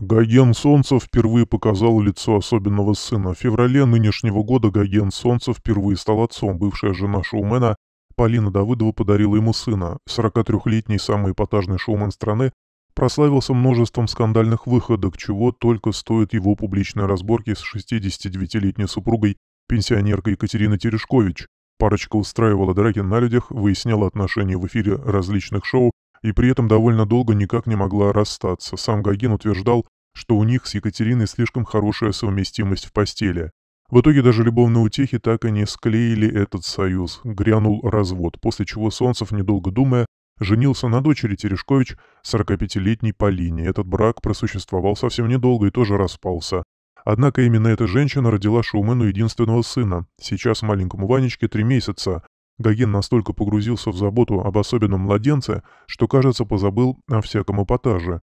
Гаген Солнца впервые показал лицо особенного сына. В феврале нынешнего года Гаген Солнца впервые стал отцом. Бывшая жена шоумена Полина Давыдова подарила ему сына. 43-летний самый эпатажный шоумен страны прославился множеством скандальных выходок, чего только стоят его публичные разборки с 69-летней супругой пенсионеркой Екатериной Терешкович. Парочка устраивала драки на людях, выясняла отношения в эфире различных шоу, и при этом довольно долго никак не могла расстаться. Сам Гагин утверждал, что у них с Екатериной слишком хорошая совместимость в постели. В итоге даже любовные утехи так и не склеили этот союз. Грянул развод, после чего Солнцев, недолго думая, женился на дочери Терешкович, 45-летней Полине. Этот брак просуществовал совсем недолго и тоже распался. Однако именно эта женщина родила Шаумену единственного сына. Сейчас маленькому Ванечке три месяца, Гаген настолько погрузился в заботу об особенном младенце, что, кажется, позабыл о всяком эпатаже.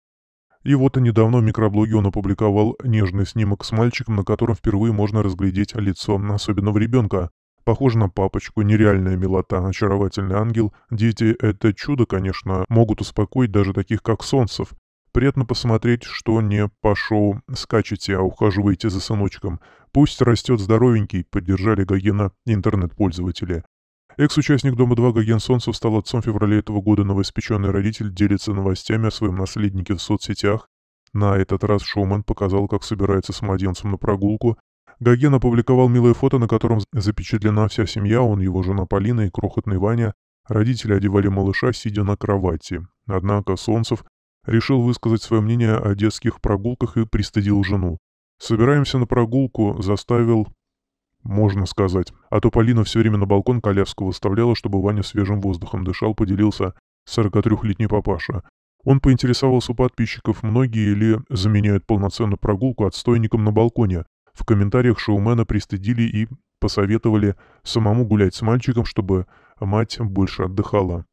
И вот и недавно в микроблоге он опубликовал нежный снимок с мальчиком, на котором впервые можно разглядеть лицо особенного ребенка. Похоже на папочку, нереальная милота, очаровательный ангел. Дети — это чудо, конечно, могут успокоить даже таких, как Солнцев. Приятно посмотреть, что не по шоу скачете, а ухаживаете за сыночком. Пусть растет здоровенький, поддержали Гагена интернет-пользователи. Экс-участник Дома-2 Гоген Солнцев стал отцом в феврале этого года. Новоиспеченный родитель делится новостями о своем наследнике в соцсетях. На этот раз Шоумен показал, как собирается с младенцем на прогулку. Гоген опубликовал милое фото, на котором запечатлена вся семья, он, его жена Полина и крохотный Ваня. Родители одевали малыша, сидя на кровати. Однако Солнцев решил высказать свое мнение о детских прогулках и пристыдил жену. «Собираемся на прогулку», заставил можно сказать. А то Полина все время на балкон коляску выставляла, чтобы Ваня свежим воздухом дышал, поделился 43-летний папаша. Он поинтересовался у подписчиков, многие ли заменяют полноценную прогулку отстойником на балконе. В комментариях шоумена пристыдили и посоветовали самому гулять с мальчиком, чтобы мать больше отдыхала.